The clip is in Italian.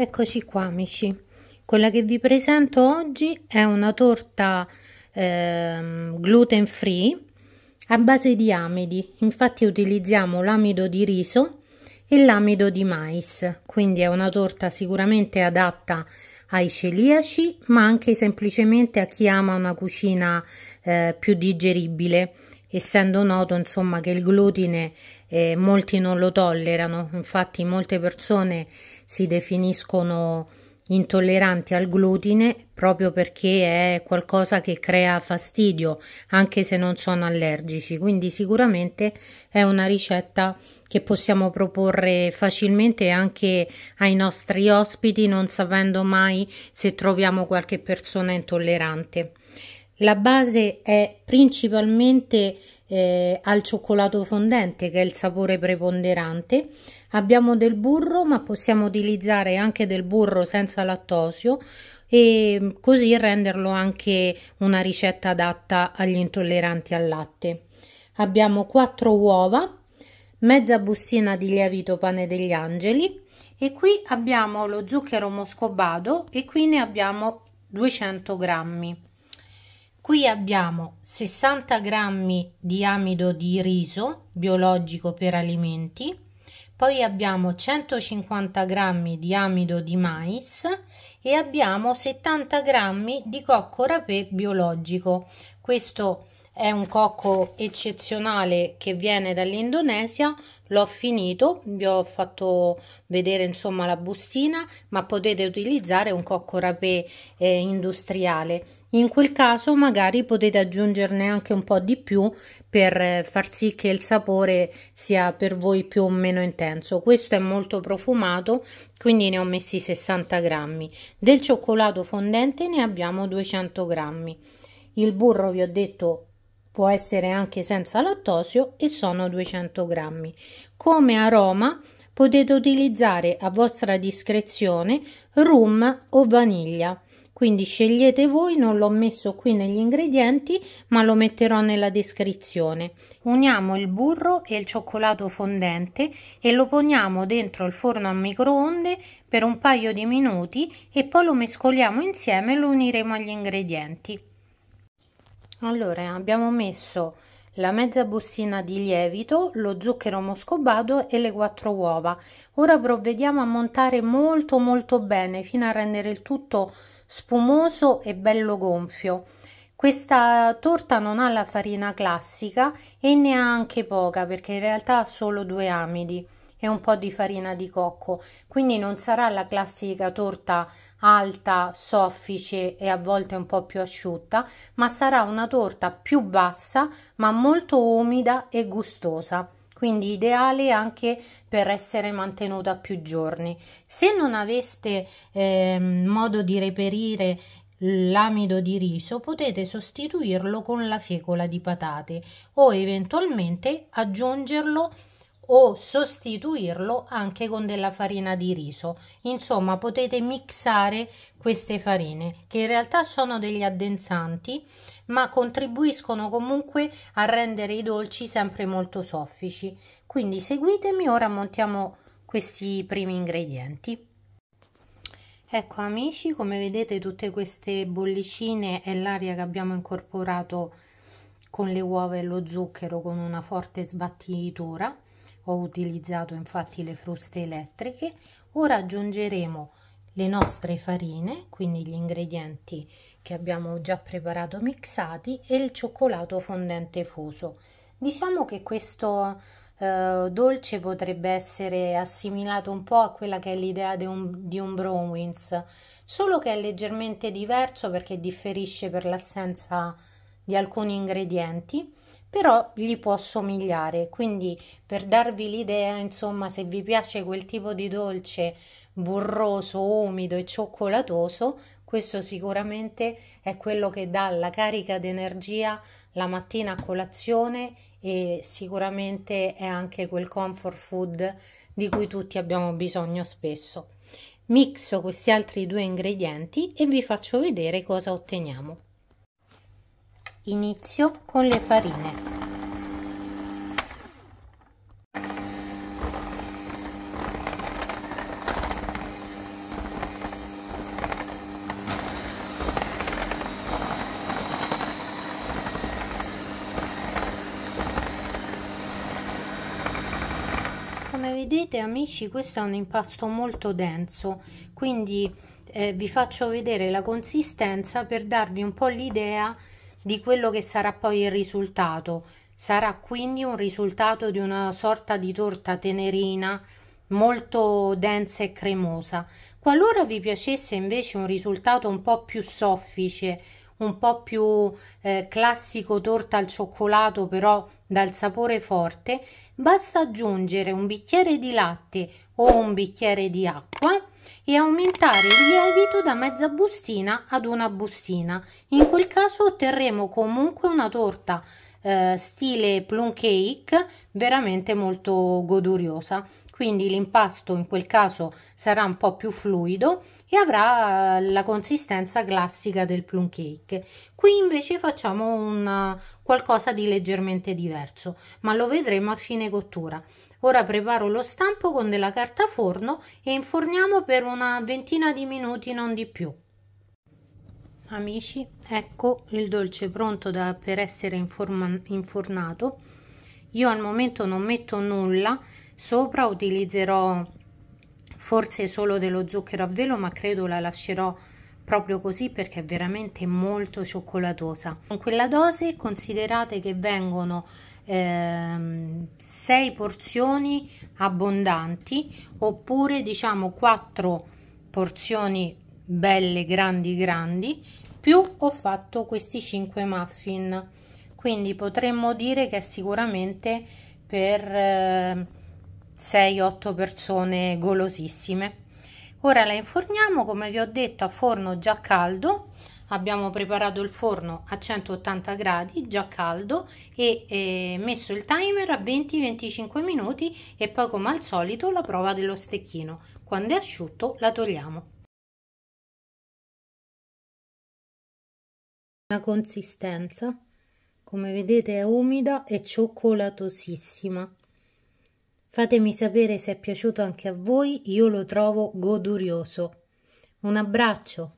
Eccoci qua amici, quella che vi presento oggi è una torta eh, gluten free a base di amidi, infatti utilizziamo l'amido di riso e l'amido di mais, quindi è una torta sicuramente adatta ai celiaci ma anche semplicemente a chi ama una cucina eh, più digeribile essendo noto insomma che il glutine eh, molti non lo tollerano infatti molte persone si definiscono intolleranti al glutine proprio perché è qualcosa che crea fastidio anche se non sono allergici quindi sicuramente è una ricetta che possiamo proporre facilmente anche ai nostri ospiti non sapendo mai se troviamo qualche persona intollerante la base è principalmente eh, al cioccolato fondente che è il sapore preponderante Abbiamo del burro, ma possiamo utilizzare anche del burro senza lattosio e mm, così renderlo anche una ricetta adatta agli intolleranti al latte. Abbiamo 4 uova, mezza bustina di lievito pane degli angeli e qui abbiamo lo zucchero moscobado e qui ne abbiamo 200 grammi. Qui abbiamo 60 grammi di amido di riso biologico per alimenti, poi abbiamo 150 g di amido di mais e abbiamo 70 g di cocco rapé biologico. Questo è un cocco eccezionale che viene dall'Indonesia l'ho finito vi ho fatto vedere insomma la bustina ma potete utilizzare un cocco rapé eh, industriale in quel caso magari potete aggiungerne anche un po' di più per eh, far sì che il sapore sia per voi più o meno intenso questo è molto profumato quindi ne ho messi 60 grammi del cioccolato fondente ne abbiamo 200 grammi il burro vi ho detto può essere anche senza lattosio e sono 200 grammi. Come aroma potete utilizzare a vostra discrezione rum o vaniglia. Quindi scegliete voi, non l'ho messo qui negli ingredienti, ma lo metterò nella descrizione. Uniamo il burro e il cioccolato fondente e lo poniamo dentro il forno a microonde per un paio di minuti e poi lo mescoliamo insieme e lo uniremo agli ingredienti allora abbiamo messo la mezza bustina di lievito, lo zucchero moscovado e le quattro uova. Ora provvediamo a montare molto molto bene fino a rendere il tutto spumoso e bello gonfio. Questa torta non ha la farina classica e neanche poca perché in realtà ha solo due amidi e un po' di farina di cocco, quindi non sarà la classica torta alta, soffice e a volte un po' più asciutta, ma sarà una torta più bassa ma molto umida e gustosa quindi ideale anche per essere mantenuta più giorni. Se non aveste eh, modo di reperire l'amido di riso potete sostituirlo con la fecola di patate o eventualmente aggiungerlo o sostituirlo anche con della farina di riso. Insomma, potete mixare queste farine che in realtà sono degli addensanti, ma contribuiscono comunque a rendere i dolci sempre molto soffici. Quindi seguitemi, ora montiamo questi primi ingredienti. Ecco amici, come vedete tutte queste bollicine è l'aria che abbiamo incorporato con le uova e lo zucchero con una forte sbattitura ho utilizzato infatti le fruste elettriche ora aggiungeremo le nostre farine quindi gli ingredienti che abbiamo già preparato mixati e il cioccolato fondente fuso diciamo che questo eh, dolce potrebbe essere assimilato un po' a quella che è l'idea di un, di un brownies solo che è leggermente diverso perché differisce per l'assenza di alcuni ingredienti però gli può somigliare, quindi per darvi l'idea, insomma, se vi piace quel tipo di dolce burroso, umido e cioccolatoso, questo sicuramente è quello che dà la carica d'energia la mattina a colazione e sicuramente è anche quel comfort food di cui tutti abbiamo bisogno spesso. Mixo questi altri due ingredienti e vi faccio vedere cosa otteniamo. Inizio con le farine. come vedete amici questo è un impasto molto denso quindi eh, vi faccio vedere la consistenza per darvi un po' l'idea di quello che sarà poi il risultato. Sarà quindi un risultato di una sorta di torta tenerina molto densa e cremosa. Qualora vi piacesse invece un risultato un po' più soffice, un po' più eh, classico torta al cioccolato, però dal sapore forte, basta aggiungere un bicchiere di latte o un bicchiere di acqua e aumentare il lievito da mezza bustina ad una bustina. In quel caso otterremo comunque una torta eh, stile plum cake veramente molto goduriosa. Quindi l'impasto in quel caso sarà un po' più fluido e avrà eh, la consistenza classica del plum cake. Qui invece facciamo una, qualcosa di leggermente diverso, ma lo vedremo a fine cottura. Ora preparo lo stampo con della carta forno e inforniamo per una ventina di minuti, non di più. Amici, ecco il dolce pronto da, per essere infornato. Io al momento non metto nulla, sopra utilizzerò forse solo dello zucchero a velo, ma credo la lascerò proprio così perché è veramente molto cioccolatosa. Con quella dose considerate che vengono 6 ehm, porzioni abbondanti oppure diciamo 4 porzioni belle grandi grandi più ho fatto questi 5 muffin quindi potremmo dire che è sicuramente per 6-8 ehm, persone golosissime ora la inforniamo come vi ho detto a forno già caldo abbiamo preparato il forno a 180 gradi già caldo e eh, messo il timer a 20-25 minuti e poi come al solito la prova dello stecchino quando è asciutto la togliamo la consistenza come vedete è umida e cioccolatosissima Fatemi sapere se è piaciuto anche a voi, io lo trovo godurioso. Un abbraccio!